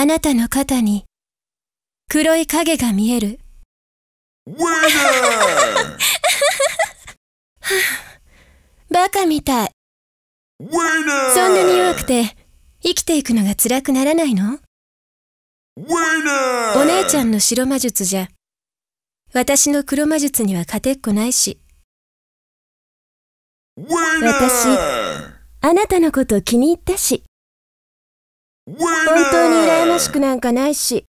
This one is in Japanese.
あなたの肩に黒い影が見える。バカみたい。そんなに弱くて生きていくのが辛くならないのお姉ちゃんの白魔術じゃ、私の黒魔術には勝てっこないし。私、あなたのこと気に入ったし。本当に羨ましくなんかないし。